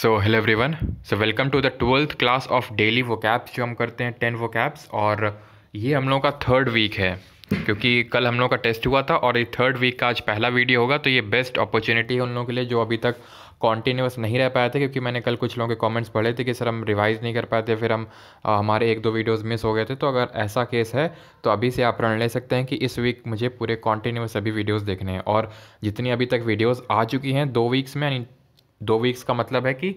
so hello everyone so welcome to the twelfth class of daily vocabs जो हम करते हैं ten वो कैब्स और ये हम लोग का थर्ड वीक है क्योंकि कल हम लोग का टेस्ट हुआ था और ये थर्ड वीक का आज पहला वीडियो होगा तो ये बेस्ट अपॉर्चुनिटी है उन लोगों के लिए जो अभी तक कॉन्टीन्यूस नहीं रह पाए थे क्योंकि मैंने कल कुछ लोगों के कॉमेंट्स पढ़े थे कि सर हम रिवाइज़ नहीं कर पाए थे फिर हम आ, हमारे एक दो वीडियोज़ मिस हो गए थे तो अगर ऐसा केस है तो अभी से आप रण ले सकते हैं कि इस वीक मुझे पूरे कॉन्टीन्यूस सभी वीडियोज़ देखने हैं और जितनी अभी तक वीडियोज़ आ चुकी हैं दो वीक्स में दो वीक्स का मतलब है कि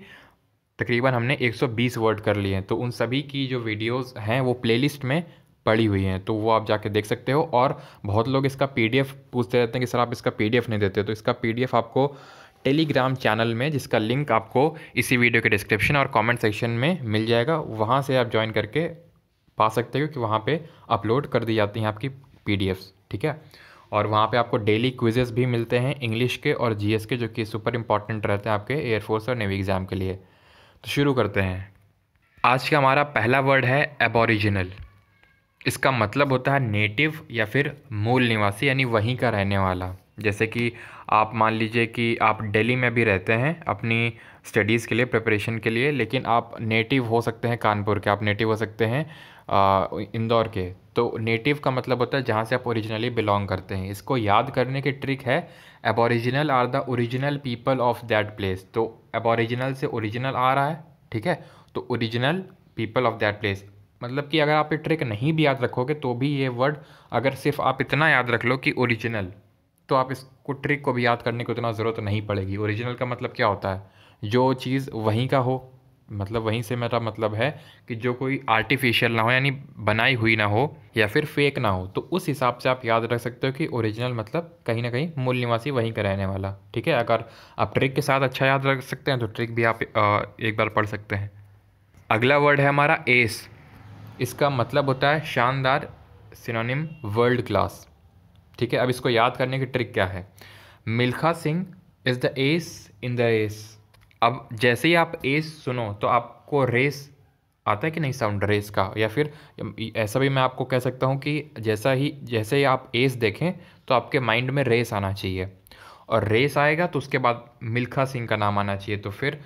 तकरीबन हमने 120 वर्ड कर लिए हैं तो उन सभी की जो वीडियोस हैं वो प्लेलिस्ट में पड़ी हुई हैं तो वो आप जाके देख सकते हो और बहुत लोग इसका पीडीएफ पूछते रहते हैं कि सर आप इसका पीडीएफ नहीं देते तो इसका पीडीएफ आपको टेलीग्राम चैनल में जिसका लिंक आपको इसी वीडियो के डिस्क्रिप्शन और कॉमेंट सेक्शन में मिल जाएगा वहाँ से आप ज्वाइन करके पा सकते हो कि वहाँ पर अपलोड कर दी जाती हैं आपकी पी ठीक है और वहाँ पे आपको डेली क्विजेस भी मिलते हैं इंग्लिश के और जीएस के जो कि सुपर इंपॉर्टेंट रहते हैं आपके एयरफोर्स और नेवी एग्ज़ाम के लिए तो शुरू करते हैं आज का हमारा पहला वर्ड है एबोरिजिनल इसका मतलब होता है नेटिव या फिर मूल निवासी यानी वहीं का रहने वाला जैसे कि आप मान लीजिए कि आप दिल्ली में भी रहते हैं अपनी स्टडीज़ के लिए प्रिपरेशन के लिए लेकिन आप नेटिव हो सकते हैं कानपुर के आप नेटिव हो सकते हैं इंदौर के तो नेटिव का मतलब होता है जहाँ से आप ओरिजिनली बिलोंग करते हैं इसको याद करने की ट्रिक है aboriginal are the original people of that place तो एबोरिजिनल से ओरिजिनल आ रहा है ठीक है तो original people of that place मतलब कि अगर आप ये ट्रिक नहीं भी याद रखोगे तो भी ये वर्ड अगर सिर्फ आप इतना याद रख लो कि ओरिजिनल तो आप इसको ट्रिक को भी याद करने की उतना ज़रूरत नहीं पड़ेगी ओरिजिनल का मतलब क्या होता है जो चीज़ वहीं का हो मतलब वहीं से मेरा मतलब है कि जो कोई आर्टिफिशियल ना हो यानी बनाई हुई ना हो या फिर फेक ना हो तो उस हिसाब से आप याद रख सकते हो कि ओरिजिनल मतलब कहीं ना कहीं मूल निवासी वहीं का रहने वाला ठीक है अगर आप ट्रिक के साथ अच्छा याद रख सकते हैं तो ट्रिक भी आप एक बार पढ़ सकते हैं अगला वर्ड है हमारा एस इसका मतलब होता है शानदार सिनोनिम वर्ल्ड क्लास ठीक है अब इसको याद करने की ट्रिक क्या है Milkha Singh is the ace in the ace अब जैसे ही आप एस सुनो तो आपको रेस आता है कि नहीं साउंड रेस का या फिर ऐसा भी मैं आपको कह सकता हूँ कि जैसा ही जैसे ही आप एस देखें तो आपके माइंड में रेस आना चाहिए और रेस आएगा तो उसके बाद मिल्खा सिंह का नाम आना चाहिए तो फिर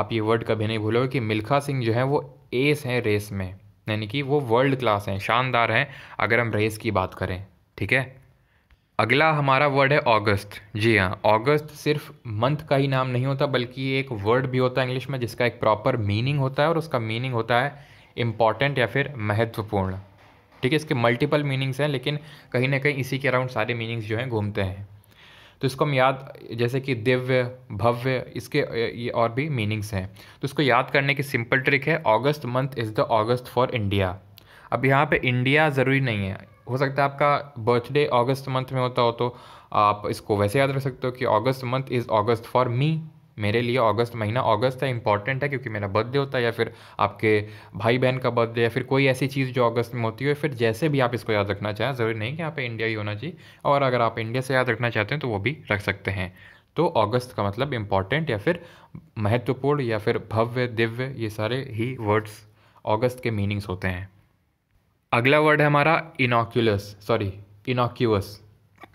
आप ये वर्ड कभी नहीं भूलोगे कि मिल्खा सिंह जो है वो एस हैं रेस में यानी कि वो वर्ल्ड क्लास हैं शानदार हैं अगर हम रेस की बात करें ठीक है अगला हमारा वर्ड है अगस्त जी हाँ अगस्त सिर्फ मंथ का ही नाम नहीं होता बल्कि एक वर्ड भी होता है इंग्लिश में जिसका एक प्रॉपर मीनिंग होता है और उसका मीनिंग होता है इम्पॉर्टेंट या फिर महत्वपूर्ण ठीक है इसके मल्टीपल मीनिंग्स हैं लेकिन कहीं ना कहीं इसी के अराउंड सारे मीनिंग्स जो हैं घूमते हैं तो इसको हम याद जैसे कि दिव्य भव्य इसके ये और भी मीनिंग्स हैं तो इसको याद करने की सिंपल ट्रिक है August month is the august for India अब यहाँ पे इंडिया ज़रूरी नहीं है हो सकता है आपका बर्थडे अगस्त मंथ में होता हो तो आप इसको वैसे याद रख सकते हो कि August month is August for me मेरे लिए अगस्त महीना अगस्त है इंपॉर्टेंट है क्योंकि मेरा बर्थडे होता है या फिर आपके भाई बहन का बर्थडे या फिर कोई ऐसी चीज़ जो अगस्त में होती है फिर जैसे भी आप इसको याद रखना चाहें ज़रूरी नहीं कि आप इंडिया ही होना चाहिए और अगर आप इंडिया से याद रखना चाहते हैं तो वो भी रख सकते हैं तो अगस्त का मतलब इम्पॉर्टेंट या फिर महत्वपूर्ण या फिर भव्य दिव्य ये सारे ही वर्ड्स अगस्त के मीनिंग्स होते हैं अगला वर्ड है हमारा इनोक्यूलस सॉरी इनोक्यूस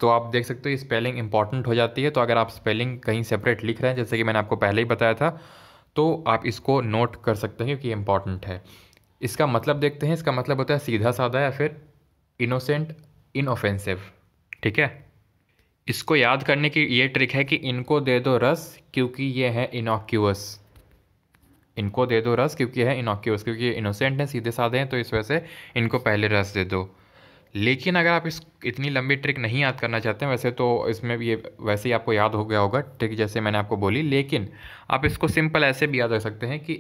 तो आप देख सकते हो ये स्पेलिंग इंपॉर्टेंट हो जाती है तो अगर आप स्पेलिंग कहीं सेपरेट लिख रहे हैं जैसे कि मैंने आपको पहले ही बताया था तो आप इसको नोट कर सकते हैं क्योंकि इम्पॉर्टेंट है इसका मतलब देखते हैं इसका मतलब होता है सीधा साधा या फिर इनोसेंट इनऑफेंसिव ठीक है इसको याद करने की ये ट्रिक है कि इनको दे दो रस क्योंकि ये है इनोक्यूस इनको दे दो रस क्योंकि है इनोक्यूस क्योंकि इनोसेंट हैं सीधे साधे हैं तो इस वजह से इनको पहले रस दे दो लेकिन अगर आप इस इतनी लंबी ट्रिक नहीं याद करना चाहते हैं वैसे तो इसमें भी ये वैसे ही आपको याद हो गया होगा ट्रिक जैसे मैंने आपको बोली लेकिन आप इसको सिंपल ऐसे भी याद रख सकते हैं कि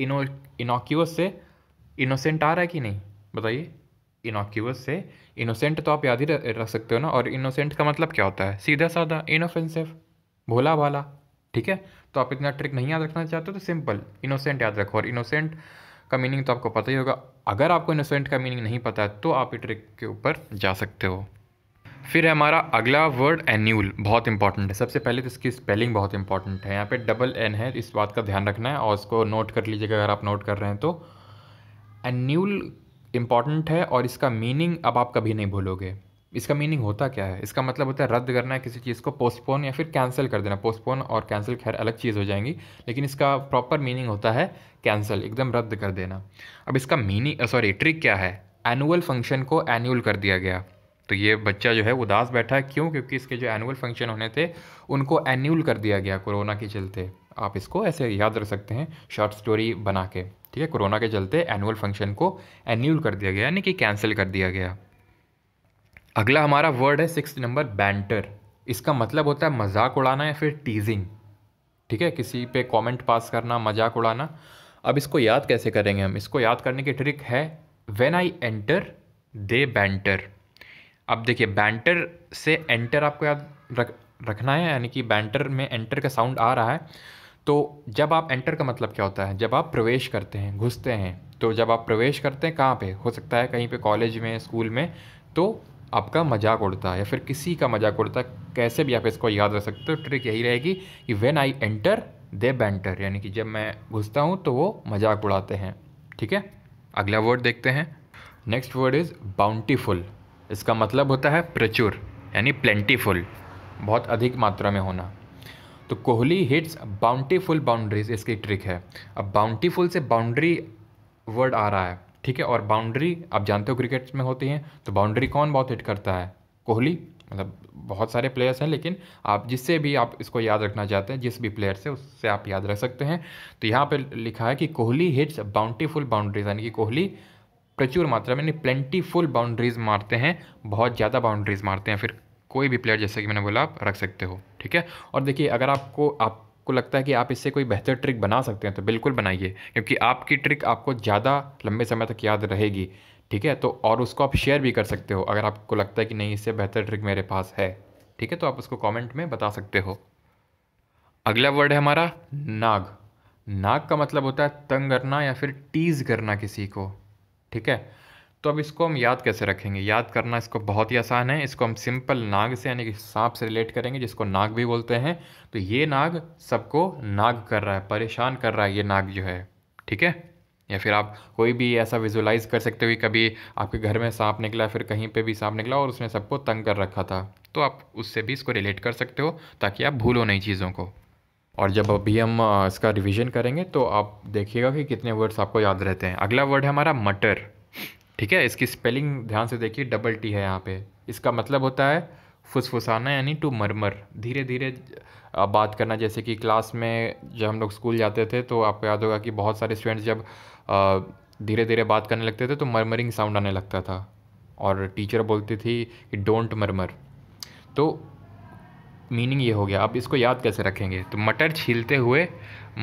इनो इनोक्यूस से इनोसेंट आ रहा है कि नहीं बताइए इनोक्यूस से इनोसेंट तो आप याद ही रख सकते हो ना और इनोसेंट का मतलब क्या होता है सीधा साधा इनोफेंसिव भोला भाला ठीक है तो आप इतना ट्रिक नहीं याद रखना चाहते तो सिंपल इनोसेंट याद रखो और इनोसेंट का मीनिंग तो आपको पता ही होगा अगर आपको इनोसेंट का मीनिंग नहीं पता है तो आप ये ट्रिक के ऊपर जा सकते हो फिर है हमारा अगला वर्ड एन्यूल बहुत इंपॉर्टेंट है सबसे पहले तो इसकी स्पेलिंग बहुत इंपॉर्टेंट है यहाँ पे डबल एन है इस बात का ध्यान रखना है और इसको नोट कर लीजिएगा अगर आप नोट कर रहे हैं तो एन्यूल इम्पॉर्टेंट है और इसका मीनिंग अब आप कभी नहीं भूलोगे इसका मीनिंग होता क्या है इसका मतलब होता है रद्द करना है किसी चीज़ को पोस्टपोन या फिर कैंसिल कर देना पोस्टपोन और कैंसिल खैर अलग चीज़ हो जाएंगी लेकिन इसका प्रॉपर मीनिंग होता है कैंसिल एकदम रद्द कर देना अब इसका मीनिंग सॉरी ट्रिक क्या है एनुअल फंक्शन को एनुअल कर दिया गया तो ये बच्चा जो है उदास बैठा है क्यों क्योंकि इसके जो एनुअल फंक्शन होने थे उनको एनुअल कर दिया गया कोरोना के चलते आप इसको ऐसे याद रख सकते हैं शॉर्ट स्टोरी बना के ठीक है कोरोना के चलते एनुअल फंक्शन को एन्यूल कर दिया गया यानी कि कैंसिल कर दिया गया अगला हमारा वर्ड है सिक्स नंबर बैंटर इसका मतलब होता है मजाक उड़ाना या फिर टीजिंग ठीक है किसी पे कमेंट पास करना मजाक उड़ाना अब इसको याद कैसे करेंगे हम इसको याद करने की ट्रिक है when I enter the banter अब देखिए बैंटर से एंटर आपको याद रख रखना है यानी कि बैंटर में एंटर का साउंड आ रहा है तो जब आप एंटर का मतलब क्या होता है जब आप प्रवेश करते हैं घुसते हैं तो जब आप प्रवेश करते हैं कहाँ पे हो सकता है कहीं पे कॉलेज में स्कूल में तो आपका मजाक उड़ता है या फिर किसी का मजाक उड़ता है कैसे भी आप इसको याद रख सकते हो ट्रिक यही रहेगी कि when I enter the banter यानी कि जब मैं घुसता हूँ तो वो मजाक उड़ाते हैं ठीक है अगला वर्ड देखते हैं नेक्स्ट वर्ड इज़ बाउंटीफुल इसका मतलब होता है प्रचुर यानी प्लेंटीफुल बहुत अधिक मात्रा में होना तो कोहली हिट्स बाउंटीफुल बाउंड्रीज इसकी ट्रिक है अब बाउंटीफुल से बाउंड्री वर्ड आ रहा है ठीक है और बाउंड्री आप जानते हो क्रिकेट में होती हैं तो बाउंड्री कौन बहुत हिट करता है कोहली मतलब बहुत सारे प्लेयर्स हैं लेकिन आप जिससे भी आप इसको याद रखना चाहते हैं जिस भी प्लेयर से उससे आप याद रख सकते हैं तो यहाँ पर लिखा है कि कोहली हिट्स बाउंटीफुल बाउंड्रीज यानी कि कोहली प्रचुर मात्रा में यानी प्लेंटीफुल बाउंड्रीज मारते हैं बहुत ज़्यादा बाउंड्रीज मारते हैं फिर कोई भी प्लेयर जैसे कि मैंने बोला आप रख सकते हो ठीक है और देखिए अगर आपको आप आपको लगता है कि आप इससे कोई बेहतर ट्रिक बना सकते हैं तो बिल्कुल बनाइए क्योंकि आपकी ट्रिक आपको ज़्यादा लंबे समय तक याद रहेगी ठीक है तो और उसको आप शेयर भी कर सकते हो अगर आपको लगता है कि नहीं इससे बेहतर ट्रिक मेरे पास है ठीक है तो आप उसको कॉमेंट में बता सकते हो अगला वर्ड है हमारा नाग नाग का मतलब होता है तंग करना या फिर टीज़ करना किसी को ठीक है तो अब इसको हम याद कैसे रखेंगे याद करना इसको बहुत ही आसान है इसको हम सिंपल नाग से यानी कि सांप से रिलेट करेंगे जिसको नाग भी बोलते हैं तो ये नाग सबको नाग कर रहा है परेशान कर रहा है ये नाग जो है ठीक है या फिर आप कोई भी ऐसा विजुलाइज कर सकते हो कभी आपके घर में सांप निकला फिर कहीं पे भी सांप निकला और उसने सबको तंग कर रखा था तो आप उससे भी इसको रिलेट कर सकते हो ताकि आप भूलो नई चीज़ों को और जब अभी हम इसका रिवीजन करेंगे तो आप देखिएगा कि कितने वर्ड्स आपको याद रहते हैं अगला वर्ड है हमारा मटर ठीक है इसकी स्पेलिंग ध्यान से देखिए डबल टी है यहाँ पे इसका मतलब होता है फुसफुसाना यानी टू मरमर धीरे धीरे बात करना जैसे कि क्लास में जब हम लोग स्कूल जाते थे तो आपको याद होगा कि बहुत सारे स्टूडेंट्स जब धीरे धीरे बात करने लगते थे तो मरमरिंग साउंड आने लगता था और टीचर बोलती थी कि डोंट मरमर तो मीनिंग ये हो गया आप इसको याद कैसे रखेंगे तो मटर छीलते हुए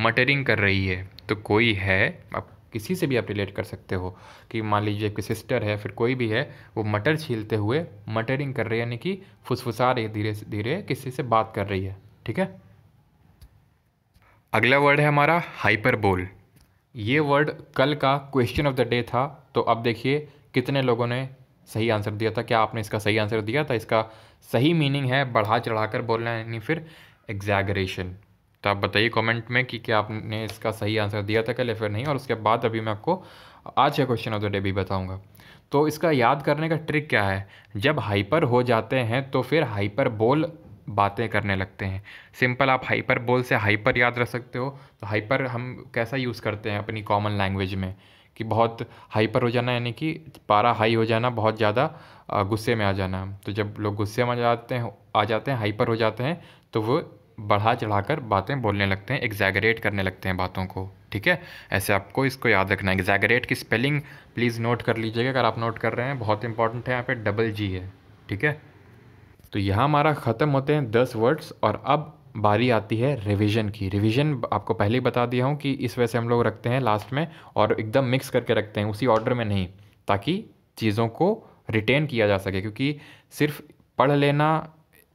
मटरिंग कर रही है तो कोई है अब किसी से भी आप रिलेट कर सकते हो कि मान लीजिए कि सिस्टर है फिर कोई भी है वो मटर छीलते हुए मटरिंग कर रही है यानी कि फुसफुसा रही है धीरे धीरे किसी से बात कर रही है ठीक है अगला वर्ड है हमारा हाइपरबोल ये वर्ड कल का क्वेश्चन ऑफ द डे था तो अब देखिए कितने लोगों ने सही आंसर दिया था क्या आपने इसका सही आंसर दिया था इसका सही मीनिंग है बढ़ा चढ़ाकर बोलना यानी फिर एग्जैगरेशन तो आप बताइए कमेंट में कि क्या आपने इसका सही आंसर दिया था कल या फिर नहीं और उसके बाद अभी मैं आपको आज का क्वेश्चन ऑफ द डे भी बताऊंगा तो इसका याद करने का ट्रिक क्या है जब हाइपर हो जाते हैं तो फिर हाइपर बोल बातें करने लगते हैं सिंपल आप हाइपर बोल से हाइपर याद रख सकते हो तो हाइपर हम कैसा यूज़ करते हैं अपनी कॉमन लैंग्वेज में कि बहुत हाइपर हो जाना यानी कि पारा हाई हो जाना बहुत ज़्यादा गुस्से में आ जाना तो जब लोग गुस्से में आ जाते हैं आ जाते हैं हाइपर हो जाते हैं तो वो बढ़ा चढ़ाकर बातें बोलने लगते हैं एग्जैगरेट करने लगते हैं बातों को ठीक है ऐसे आपको इसको याद रखना है एग्जैगरेट की स्पेलिंग प्लीज़ नोट कर लीजिएगा अगर आप नोट कर रहे हैं बहुत इंपॉर्टेंट है यहाँ पे डबल जी है ठीक है तो यहाँ हमारा ख़त्म होते हैं दस वर्ड्स और अब बारी आती है रिविज़न की रिविज़न आपको पहले ही बता दिया हूँ कि इस वजह से हम लोग रखते हैं लास्ट में और एकदम मिक्स करके रखते हैं उसी ऑर्डर में नहीं ताकि चीज़ों को रिटेन किया जा सके क्योंकि सिर्फ पढ़ लेना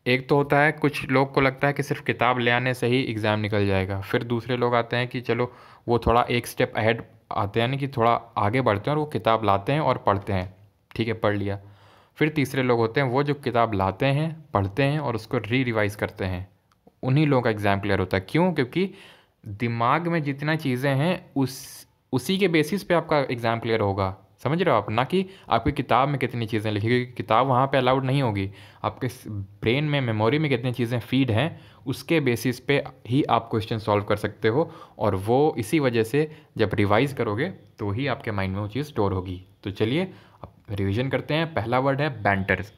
एक तो होता है कुछ लोग को लगता है कि सिर्फ किताब ले आने से ही एग्ज़ाम निकल जाएगा फिर दूसरे लोग आते हैं कि चलो वो थोड़ा एक स्टेप अहेड आते हैं यानी कि थोड़ा आगे बढ़ते हैं और वो किताब लाते हैं और पढ़ते हैं ठीक है पढ़ लिया फिर तीसरे लोग होते हैं वो जो किताब लाते हैं पढ़ते हैं और उसको री रिवाइज़ करते हैं उन्हीं लोगों का एग्ज़ाम क्लियर होता है क्यों क्योंकि दिमाग में जितना चीज़ें हैं उस उसी के बेसिस पे आपका एग्ज़ाम क्लियर होगा समझ रहे हो आप ना कि आपकी किताब में कितनी चीज़ें लिखी क्योंकि किताब वहाँ पे अलाउड नहीं होगी आपके ब्रेन में मेमोरी में कितनी चीज़ें फीड हैं उसके बेसिस पे ही आप क्वेश्चन सॉल्व कर सकते हो और वो इसी वजह से जब रिवाइज़ करोगे तो ही आपके माइंड में वो चीज़ स्टोर होगी तो चलिए अब रिविज़न करते हैं पहला वर्ड है बैंटर्स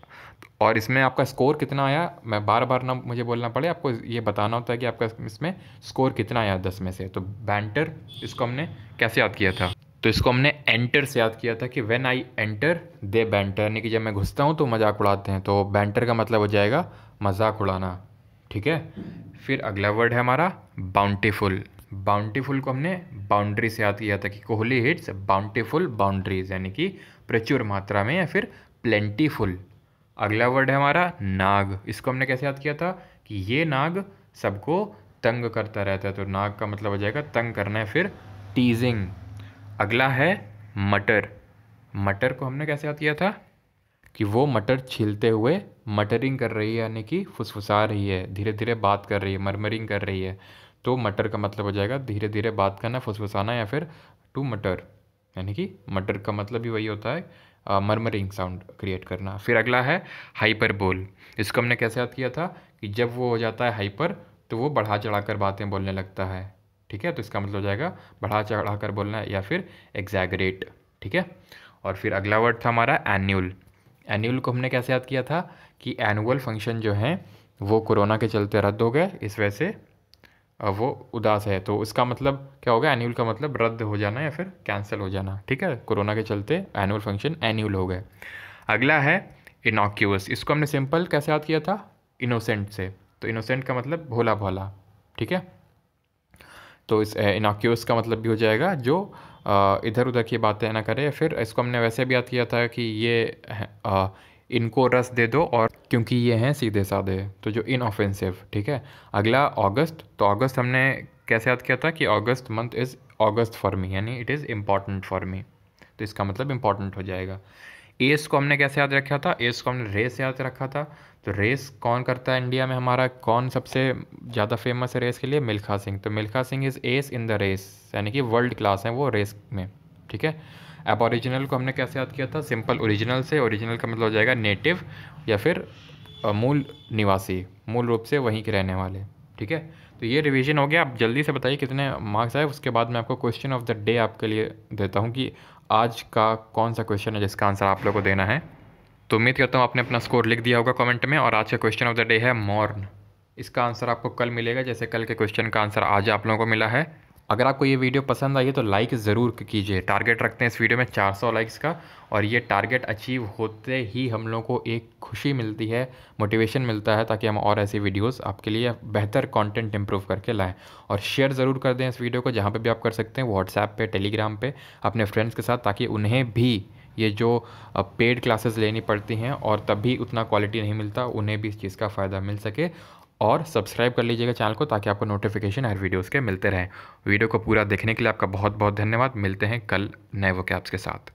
और इसमें आपका स्कोर कितना आया मैं बार बार ना मुझे बोलना पड़े आपको ये बताना होता है कि आपका इसमें स्कोर कितना आया दस में से तो बैंटर इसको हमने कैसे याद किया था तो इसको हमने एंटर से याद किया था कि when I enter the banter यानी कि जब मैं घुसता हूँ तो मजाक उड़ाते हैं तो बैंटर का मतलब हो जाएगा मजाक उड़ाना ठीक है फिर अगला वर्ड है हमारा बाउंटीफुल बाउंटीफुल को हमने बाउंड्री से याद किया था कि कोहली हिट्स बाउंटीफुल बाउंड्रीज यानी कि प्रचुर मात्रा में या फिर प्लेंटीफुल अगला वर्ड है हमारा नाग इसको हमने कैसे याद किया था कि ये नाग सबको तंग करता रहता है तो नाग का मतलब हो जाएगा तंग करना है फिर टीजिंग अगला है मटर मटर को हमने कैसे याद किया था कि वो मटर छीलते हुए मटरिंग कर रही है यानी कि फुसफुसा रही है धीरे धीरे बात कर रही है मरमरिंग कर रही है तो मटर का मतलब हो जाएगा धीरे धीरे बात करना फुसफुसाना या फिर टू मटर यानी कि मटर का मतलब भी वही होता है मरमरिंग साउंड क्रिएट करना फिर अगला है हाइपर बोल इसको हमने कैसे याद किया था कि जब वो हो जाता है हाइपर तो वो बढ़ा चढ़ा कर बातें बोलने लगता है ठीक है तो इसका मतलब हो जाएगा बढ़ा चढ़ा कर बोलना या फिर एग्जैगरेट ठीक है और फिर अगला वर्ड था हमारा एन्यूल एन्यूल को हमने कैसे याद किया था कि एनुअल फंक्शन जो है वो कोरोना के चलते रद्द हो गए इस वजह से वो उदास है तो इसका मतलब क्या होगा एनुअल का मतलब रद्द हो जाना या फिर कैंसिल हो जाना ठीक है कोरोना के चलते एनुअल फंक्शन एनुअल हो गए अगला है इनोक्यूस इसको हमने सिंपल कैसे याद किया था इनोसेंट से तो इनोसेंट का मतलब भोला भोला ठीक है तो इस इनाक्यूस का मतलब भी हो जाएगा जो इधर उधर की बातें ना करे फिर इसको हमने वैसे भी याद किया था कि ये इनको रस दे दो और क्योंकि ये हैं सीधे साधे तो जो इनऑफेंसिव ठीक है अगला अगस्त तो अगस्त हमने कैसे याद किया था कि August month is August for me यानी it is important for me तो इसका मतलब इम्पॉर्टेंट हो जाएगा एस को हमने कैसे याद रखा था एस को हमने रे से याद रखा था तो रेस कौन करता है इंडिया में हमारा कौन सबसे ज़्यादा फेमस है रेस के लिए मिल्खा सिंह तो Milkha Singh is ace in the race यानी कि वर्ल्ड क्लास है वो रेस में ठीक है अब ओरिजिनल को हमने कैसे याद किया था सिंपल ओरिजिनल से ओरिजिनल का मतलब हो जाएगा नेटिव या फिर मूल निवासी मूल रूप से वहीं के रहने वाले ठीक है तो ये रिवीजन हो गया आप जल्दी से बताइए कितने मार्क्स आए उसके बाद मैं आपको क्वेश्चन ऑफ द डे आपके लिए देता हूँ कि आज का कौन सा क्वेश्चन है जिसका आंसर आप लोग को देना है तो उम्मीद करता हूँ आपने अपना स्कोर लिख दिया होगा कमेंट में और आज का क्वेश्चन ऑफ द डे है मॉर्न इसका आंसर आपको कल मिलेगा जैसे कल के क्वेश्चन का आंसर आज आप लोगों को मिला है अगर आपको ये वीडियो पसंद आई है तो लाइक ज़रूर कीजिए टारगेट रखते हैं इस वीडियो में 400 लाइक्स का और ये टारगेट अचीव होते ही हम लोगों को एक खुशी मिलती है मोटिवेशन मिलता है ताकि हम और ऐसी वीडियोस आपके लिए बेहतर कंटेंट इम्प्रूव करके लाएं और शेयर ज़रूर कर दें इस वीडियो को जहाँ पे भी आप कर सकते हैं व्हाट्सएप पर टेलीग्राम पर अपने फ्रेंड्स के साथ ताकि उन्हें भी ये जो पेड क्लासेस लेनी पड़ती हैं और तभी उतना क्वालिटी नहीं मिलता उन्हें भी इस चीज़ का फ़ायदा मिल सके और सब्सक्राइब कर लीजिएगा चैनल को ताकि आपको नोटिफिकेशन हर वीडियोज़ के मिलते रहें वीडियो को पूरा देखने के लिए आपका बहुत बहुत धन्यवाद मिलते हैं कल नए कैप्स के साथ